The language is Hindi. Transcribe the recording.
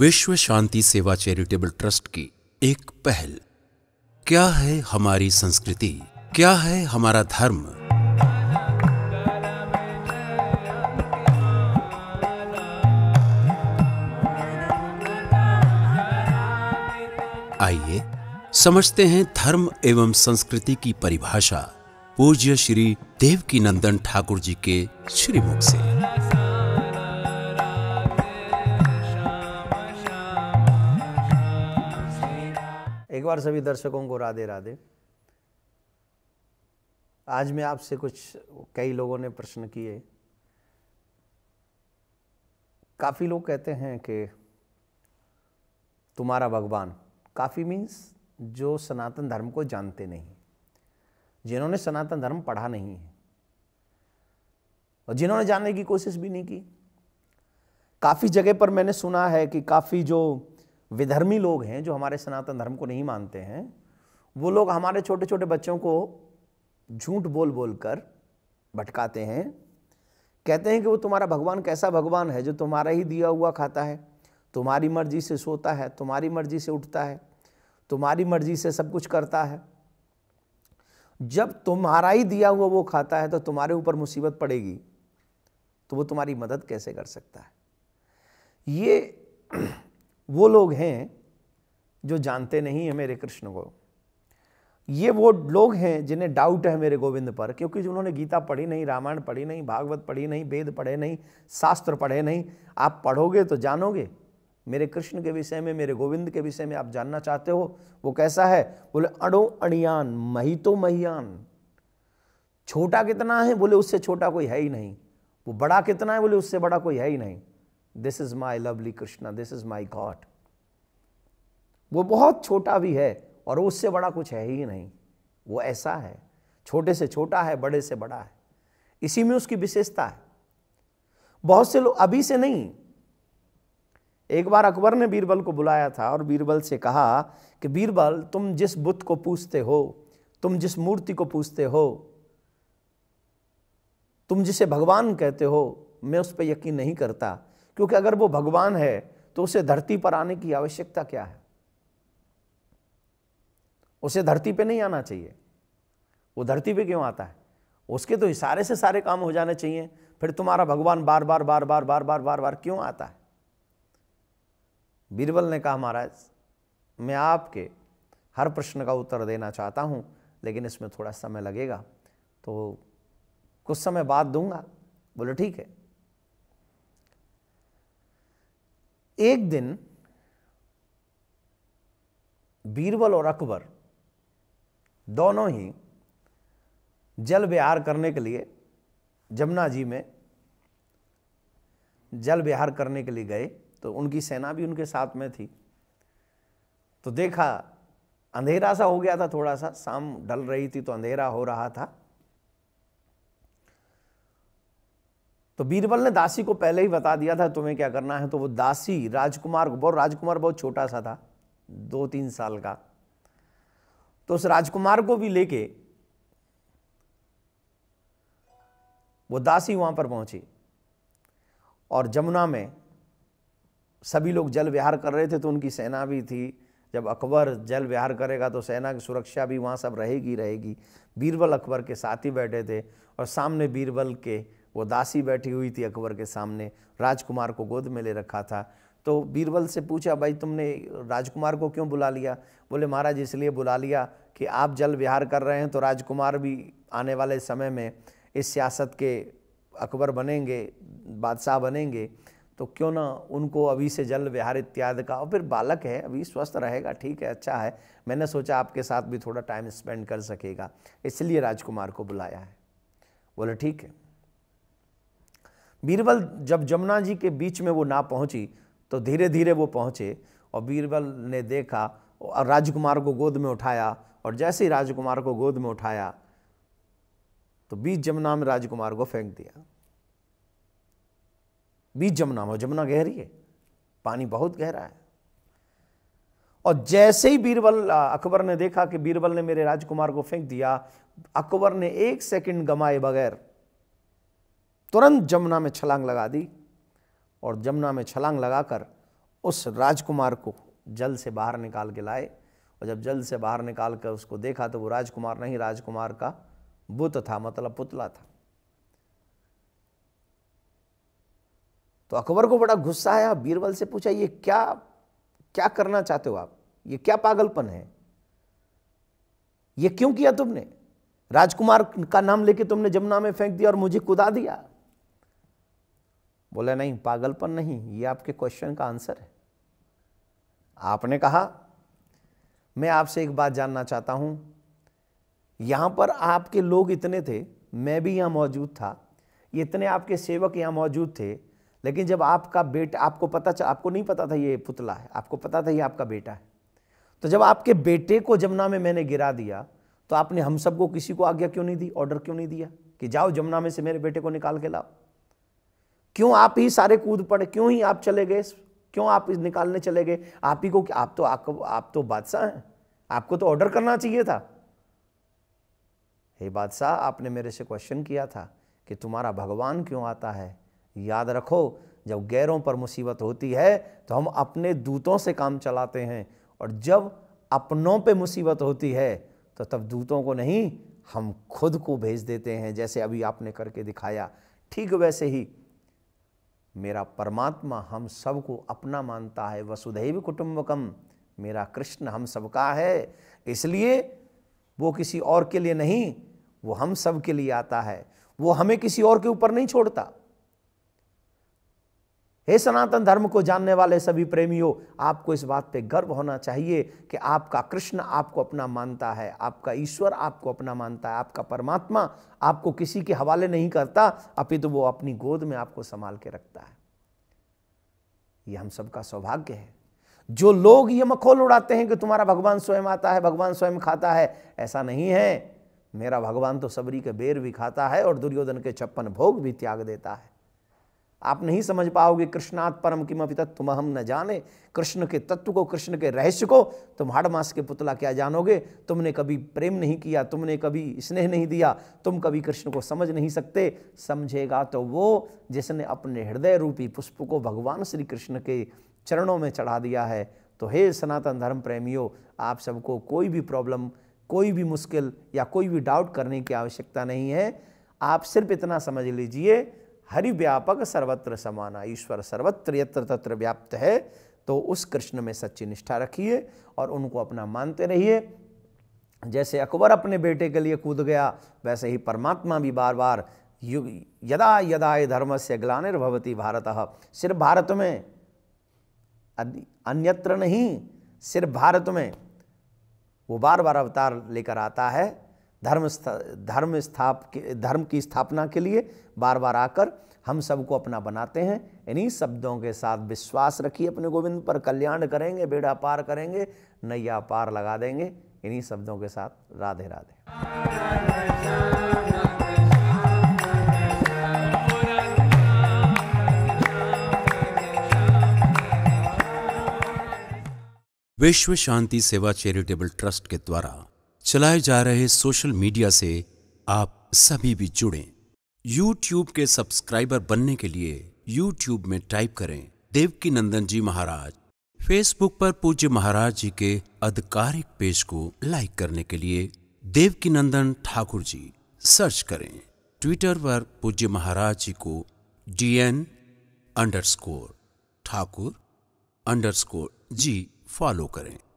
विश्व शांति सेवा चैरिटेबल ट्रस्ट की एक पहल क्या है हमारी संस्कृति क्या है हमारा धर्म आइए समझते हैं धर्म एवं संस्कृति की परिभाषा पूज्य श्री देव की नंदन ठाकुर जी के श्रीमुख से एक बार सभी दर्शकों को राधे राधे आज मैं आपसे कुछ कई लोगों ने प्रश्न किए काफ़ी लोग कहते हैं कि तुम्हारा भगवान काफ़ी मीन्स जो सनातन धर्म को जानते नहीं जिन्होंने सनातन धर्म पढ़ा नहीं है और जिन्होंने जानने की कोशिश भी नहीं की काफ़ी जगह पर मैंने सुना है कि काफ़ी जो विधर्मी लोग हैं जो हमारे सनातन धर्म को नहीं मानते हैं वो लोग हमारे छोटे छोटे बच्चों को झूठ बोल बोल कर भटकाते हैं कहते हैं कि वो तुम्हारा भगवान कैसा भगवान है जो तुम्हारा ही दिया हुआ खाता है तुम्हारी मर्जी से सोता है तुम्हारी मर्जी से उठता है तुम्हारी मर्जी से सब कुछ करता है जब तुम्हारा ही दिया हुआ वो खाता है तो तुम्हारे ऊपर मुसीबत पड़ेगी तो वो तुम्हारी मदद कैसे कर सकता है ये वो लोग हैं जो जानते नहीं है मेरे कृष्ण को ये वो लोग हैं जिन्हें डाउट है मेरे गोविंद पर क्योंकि उन्होंने गीता पढ़ी नहीं रामायण पढ़ी नहीं भागवत पढ़ी नहीं वेद पढ़े नहीं शास्त्र पढ़े नहीं आप पढ़ोगे तो जानोगे मेरे कृष्ण के विषय में मेरे गोविंद के विषय में आप जानना चाहते हो वो कैसा है बोले अड़ो अणियान मही तो महियान छोटा कितना है बोले उससे छोटा कोई है ही नहीं वो बड़ा कितना है बोले उससे बड़ा कोई है ही नहीं this is my lovely Krishna this is my god वो बहुत छोटा भी है और उससे बड़ा कुछ है ही नहीं वो ऐसा है छोटे से छोटा है बड़े से बड़ा है इसी में उसकी विशेषता है बहुत से लोग अभी से नहीं एक बार अकबर ने बीरबल को बुलाया था और बीरबल से कहा कि बीरबल तुम जिस बुत को पूछते हो तुम जिस मूर्ति को पूछते हो तुम जिसे भगवान कहते हो मैं उस पर यकीन नहीं करता क्योंकि अगर वो भगवान है तो उसे धरती पर आने की आवश्यकता क्या है उसे धरती पे नहीं आना चाहिए वो धरती पे क्यों आता है उसके तो इशारे से सारे काम हो जाने चाहिए फिर तुम्हारा भगवान बार बार बार बार बार बार बार बार क्यों आता है बीरबल ने कहा महाराज मैं आपके हर प्रश्न का उत्तर देना चाहता हूँ लेकिन इसमें थोड़ा समय लगेगा तो कुछ समय बाद दूंगा बोले ठीक है एक दिन बीरबल और अकबर दोनों ही जल विहार करने के लिए जमुना जी में जल विहार करने के लिए गए तो उनकी सेना भी उनके साथ में थी तो देखा अंधेरा सा हो गया था थोड़ा सा शाम ढल रही थी तो अंधेरा हो रहा था तो बीरबल ने दासी को पहले ही बता दिया था तुम्हें क्या करना है तो वो दासी राजकुमार को बहुत राजकुमार बहुत छोटा सा था दो तीन साल का तो उस राजकुमार को भी लेके वो दासी वहां पर पहुंची और जमुना में सभी लोग जल विहार कर रहे थे तो उनकी सेना भी थी जब अकबर जल विहार करेगा तो सेना की सुरक्षा भी वहाँ सब रहेगी रहेगी बीरबल अकबर के साथ ही बैठे थे और सामने बीरबल के वो दासी बैठी हुई थी अकबर के सामने राजकुमार को गोद में ले रखा था तो बीरबल से पूछा भाई तुमने राजकुमार को क्यों बुला लिया बोले महाराज इसलिए बुला लिया कि आप जल विहार कर रहे हैं तो राजकुमार भी आने वाले समय में इस सियासत के अकबर बनेंगे बादशाह बनेंगे तो क्यों ना उनको अभी से जल विहार इत्यादि का और फिर बालक है अभी स्वस्थ रहेगा ठीक है अच्छा है मैंने सोचा आपके साथ भी थोड़ा टाइम स्पेंड कर सकेगा इसलिए राजकुमार को बुलाया है बोले ठीक है बीरबल जब जमुना जी के बीच में वो ना पहुंची तो धीरे धीरे वो पहुंचे और बीरबल ने देखा और राजकुमार को गोद में उठाया और जैसे ही राजकुमार को गोद में उठाया तो बीच जमुना में राजकुमार को फेंक दिया बीच जमुना में जमुना गहरी है पानी बहुत गहरा है और जैसे ही बीरबल अकबर ने देखा कि बीरबल ने मेरे राजकुमार को फेंक दिया अकबर ने एक सेकंड गमाए बगैर तुरंत जमुना में छलांग लगा दी और जमुना में छलांग लगाकर उस राजकुमार को जल से बाहर निकाल के लाए और जब जल से बाहर निकाल कर उसको देखा तो वो राजकुमार नहीं राजकुमार का बुत था मतलब पुतला था तो अकबर को बड़ा गुस्सा आया बीरबल से पूछा ये क्या क्या करना चाहते हो आप ये क्या पागलपन है ये क्यों किया तुमने राजकुमार का नाम लेके तुमने जमुना में फेंक दिया और मुझे कुदा दिया बोला नहीं पागलपन नहीं ये आपके क्वेश्चन का आंसर है आपने कहा मैं आपसे एक बात जानना चाहता हूं यहां पर आपके लोग इतने थे मैं भी यहां मौजूद था इतने आपके सेवक यहां मौजूद थे लेकिन जब आपका बेटा आपको पता आपको नहीं पता था ये पुतला है आपको पता था ये आपका बेटा है तो जब आपके बेटे को जमुना में मैंने गिरा दिया तो आपने हम सबको किसी को आज्ञा क्यों नहीं दी ऑर्डर क्यों नहीं दिया कि जाओ जमुना में से मेरे बेटे को निकाल के लाओ क्यों आप ही सारे कूद पड़े क्यों ही आप चले गए क्यों आप निकालने चले गए आप ही को आप तो आपको आप तो बादशाह हैं आपको तो ऑर्डर करना चाहिए था हे बादशाह आपने मेरे से क्वेश्चन किया था कि तुम्हारा भगवान क्यों आता है याद रखो जब गैरों पर मुसीबत होती है तो हम अपने दूतों से काम चलाते हैं और जब अपनों पे मुसीबत होती है तो तब दूतों को नहीं हम खुद को भेज देते हैं जैसे अभी आपने करके दिखाया ठीक वैसे ही मेरा परमात्मा हम सबको अपना मानता है वसुधैव कुटुम्बकम मेरा कृष्ण हम सबका है इसलिए वो किसी और के लिए नहीं वो हम सब के लिए आता है वो हमें किसी और के ऊपर नहीं छोड़ता हे सनातन धर्म को जानने वाले सभी प्रेमियों आपको इस बात पे गर्व होना चाहिए कि आपका कृष्ण आपको अपना मानता है आपका ईश्वर आपको अपना मानता है आपका परमात्मा आपको किसी के हवाले नहीं करता अपितु तो वो अपनी गोद में आपको संभाल के रखता है ये हम सबका सौभाग्य है जो लोग ये मखोल उड़ाते हैं कि तुम्हारा भगवान स्वयं आता है भगवान स्वयं खाता है ऐसा नहीं है मेरा भगवान तो सबरी के बेर भी खाता है और दुर्योधन के छप्पन भोग भी त्याग देता है आप नहीं समझ पाओगे कृष्णात् परम किम अभी तत्व हम न जाने कृष्ण के तत्व को कृष्ण के रहस्य को तुम हाड़ मास के पुतला क्या जानोगे तुमने कभी प्रेम नहीं किया तुमने कभी स्नेह नहीं दिया तुम कभी कृष्ण को समझ नहीं सकते समझेगा तो वो जिसने अपने हृदय रूपी पुष्प को भगवान श्री कृष्ण के चरणों में चढ़ा दिया है तो हे सनातन धर्म प्रेमियों आप सबको कोई भी प्रॉब्लम कोई भी मुश्किल या कोई भी डाउट करने की आवश्यकता नहीं है आप सिर्फ इतना समझ लीजिए हरिव्यापक सर्वत्र समाना ईश्वर सर्वत्र यत्र तत्र व्याप्त है तो उस कृष्ण में सच्ची निष्ठा रखिए और उनको अपना मानते रहिए जैसे अकबर अपने बेटे के लिए कूद गया वैसे ही परमात्मा भी बार बार युग यदा यदा धर्म से ग्लानिर्भवती भारत सिर्फ भारत में अन्यत्र नहीं सिर्फ भारत में वो बार बार अवतार लेकर आता है धर्म स्था, धर्म स्थाप धर्म की स्थापना के लिए बार बार आकर हम सबको अपना बनाते हैं इन्हीं शब्दों के साथ विश्वास रखिए अपने गोविंद पर कल्याण करेंगे बेड़ा पार करेंगे नैया पार लगा देंगे इन्हीं शब्दों के साथ राधे राधे विश्व शांति सेवा चैरिटेबल ट्रस्ट के द्वारा चलाए जा रहे सोशल मीडिया से आप सभी भी जुड़ें यूट्यूब के सब्सक्राइबर बनने के लिए यूट्यूब में टाइप करें देवकी नंदन जी महाराज फेसबुक पर पूज्य महाराज जी के आधिकारिक पेज को लाइक करने के लिए देवकी नंदन ठाकुर जी सर्च करें ट्विटर पर पूज्य महाराज जी को D N underscore Thakur underscore ji follow करें